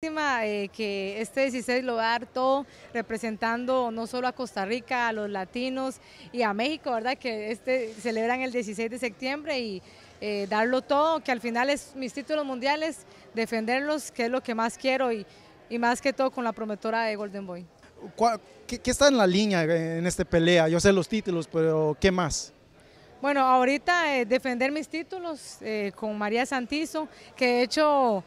Eh, que este 16 lo va a dar todo representando no solo a Costa Rica, a los latinos y a México, ¿verdad? Que este celebran el 16 de septiembre y eh, darlo todo, que al final es mis títulos mundiales, defenderlos, que es lo que más quiero y, más que todo con la prometora de Golden Boy. ¿Qué, está en la línea eh, en esta pelea? Yo sé los títulos, pero ¿qué más? Bueno, ahorita defender mis títulos con María Santizo, que de hecho...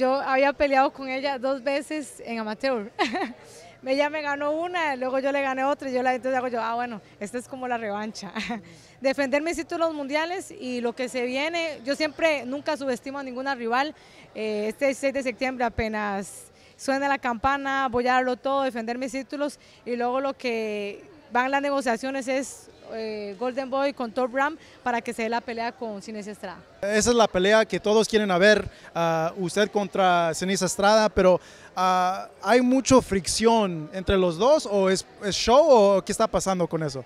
Yo había peleado con ella dos veces en amateur. ella me ganó una, luego yo le gané otra y yo la entonces hago yo, ah bueno, esta es como la revancha. Defender mis títulos mundiales y lo que se viene, yo siempre nunca subestimo a ninguna rival. Eh, este 6 de septiembre apenas suena la campana, voy a darlo todo, defender mis títulos y luego lo que van las negociaciones es eh, Golden Boy con Top Ram para que se dé la pelea con Ceniza Estrada. Esa es la pelea que todos quieren ver, ah, usted contra Ceniza Estrada, pero ah, ¿hay mucha fricción entre los dos o es, show o qué está pasando con eso?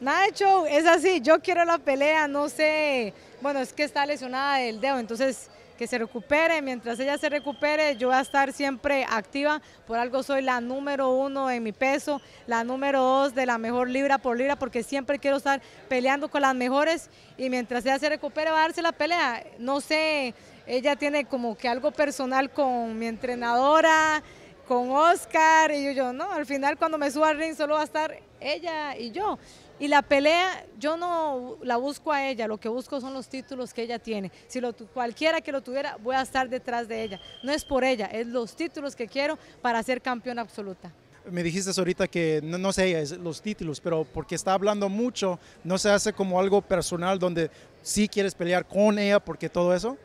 Nada de show, es así, yo quiero la pelea, no sé, bueno, es que está lesionada el dedo, entonces que se recupere, mientras ella se recupere, yo voy a estar siempre activa, por algo soy la número uno en mi peso, la número dos de la mejor libra por libra, porque siempre quiero estar peleando con las mejores y mientras ella se recupere va a darse la pelea. No sé, ella tiene como que algo personal con mi entrenadora, con Oscar y yo, yo no, al final cuando me suba al ring solo va a estar ella y yo. Y la pelea, yo no la busco a ella, lo que busco son los títulos que ella tiene. Si cualquiera que lo tuviera, voy a estar detrás de ella. No es por ella, es los títulos que quiero para ser campeona absoluta. Me dijiste ahorita que no, sé es los títulos, pero porque está hablando mucho, ¿no se hace como algo personal donde sí quieres pelear con ella porque todo eso?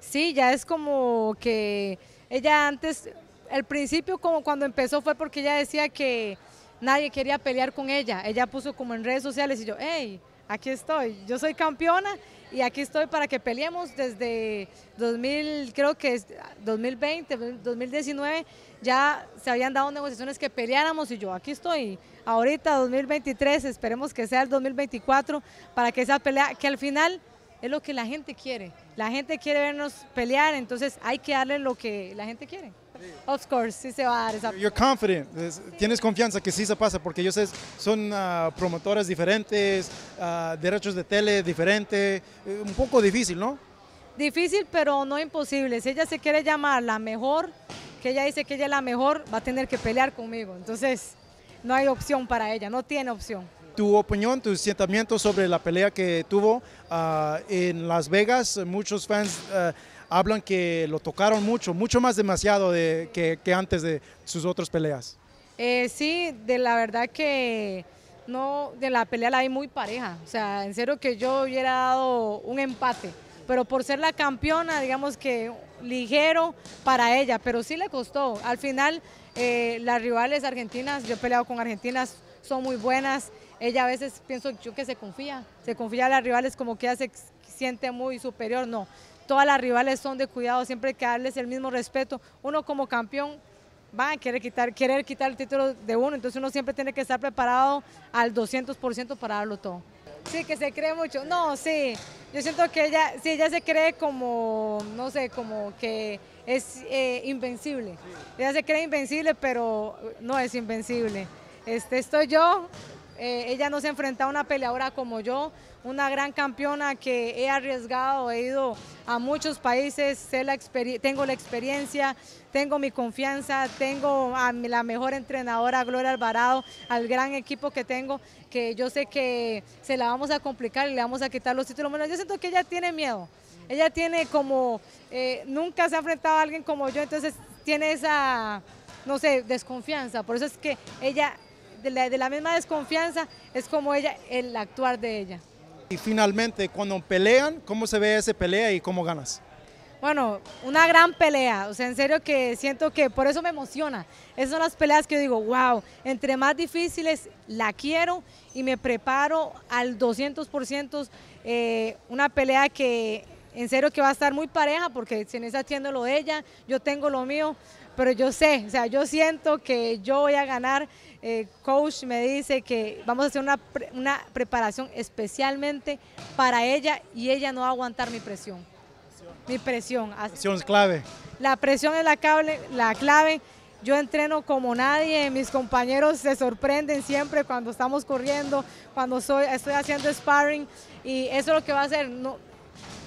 Sí, ya es como que ella antes, el principio como cuando empezó fue porque ella decía que nadie quería pelear con ella. Ella puso como en redes sociales y yo, hey, aquí estoy, yo soy campeona y aquí estoy para que peleemos desde 2000, creo que es 2020, 2019, ya se habían dado negociaciones que peleáramos y yo aquí estoy. Ahorita 2023, esperemos que sea el 2024 para que esa pelea, que al final es lo que la gente quiere. La gente quiere vernos pelear, entonces hay que darle lo que la gente quiere. Of course, sí se va a dar You're Tienes confianza que sí se pasa porque ellos son promotores ah, promotoras diferentes, ah, derechos de tele diferentes, eh, un poco difícil, ¿no? Difícil, pero no imposible. Si ella se quiere llamar la mejor, que ella dice que ella es la mejor, va a tener que pelear conmigo. Entonces, no hay opción para ella, no tiene opción. Tu opinión, tu sentimiento sobre la pelea que tuvo ah, en Las Vegas, muchos fans hablan que lo tocaron mucho, mucho más demasiado de, que, antes de sus otras peleas. Eh, sí, de la verdad que no, de la pelea la hay muy pareja. O sea, en serio que yo hubiera dado un empate. Pero por ser la campeona, digamos que ligero para ella, pero sí le costó. Al final, eh, las rivales argentinas, yo he peleado con argentinas, son muy buenas. Ella a veces pienso yo que se confía, se confía a las rivales como que ella se siente muy superior. No, todas las rivales son de cuidado, siempre hay que darles el mismo respeto. Uno como campeón va a querer quitar, querer quitar el título de uno, entonces uno siempre tiene que estar preparado al 200% para darlo todo. Sí, que se cree mucho. No, sí, yo siento que ella, sí, ella se cree como, no sé, como que es eh, invencible. Ella se cree invencible, pero no es invencible. Este, estoy yo, eh, ella no se enfrenta a una peleadora como yo, una gran campeona que he arriesgado, he ido a muchos países, tengo la experiencia, tengo mi confianza, tengo a la mejor entrenadora Gloria Alvarado, al gran equipo que tengo, que yo sé que se la vamos a complicar y le vamos a quitar los títulos. Bueno, yo siento que ella tiene miedo, ella tiene como, eh, nunca se ha enfrentado a alguien como yo, entonces tiene esa, no sé, desconfianza, por eso es que ella de la, misma desconfianza es como ella, el actuar de ella y finalmente cuando pelean, ¿cómo se ve esa pelea y cómo ganas? Bueno, una gran pelea, o sea, en serio que siento que por eso me emociona. Esas son las peleas que yo digo, wow, entre más difíciles la quiero y me preparo al 200%. Eh, una pelea que en serio que va a estar muy pareja porque está haciendo lo de ella, yo tengo lo mío, pero yo sé, o sea, yo siento que yo voy a ganar. Eh, coach me dice que vamos a hacer una, preparación especialmente para ella y ella no va a aguantar mi presión. Mi presión. Presión es clave. La presión es la, cable, la clave. Yo entreno como nadie, mis compañeros se sorprenden siempre cuando estamos corriendo, cuando soy, estoy haciendo sparring y eso es lo que va a hacer.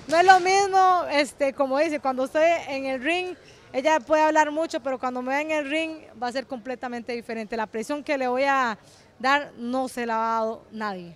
No es lo mismo, este, como dice, cuando estoy en el ring, ella puede hablar mucho, pero cuando me vea en el ring va a ser completamente diferente. La presión que le voy a dar no se la ha dado nadie.